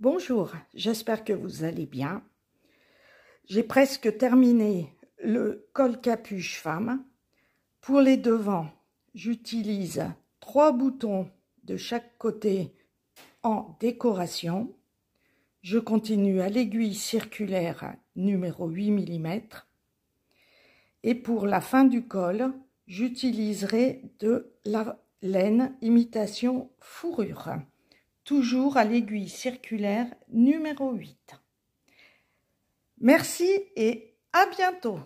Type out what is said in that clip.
Bonjour, j'espère que vous allez bien. J'ai presque terminé le col capuche femme. Pour les devants, j'utilise trois boutons de chaque côté en décoration. Je continue à l'aiguille circulaire numéro 8 mm. Et pour la fin du col, j'utiliserai de la laine imitation fourrure toujours à l'aiguille circulaire numéro 8. Merci et à bientôt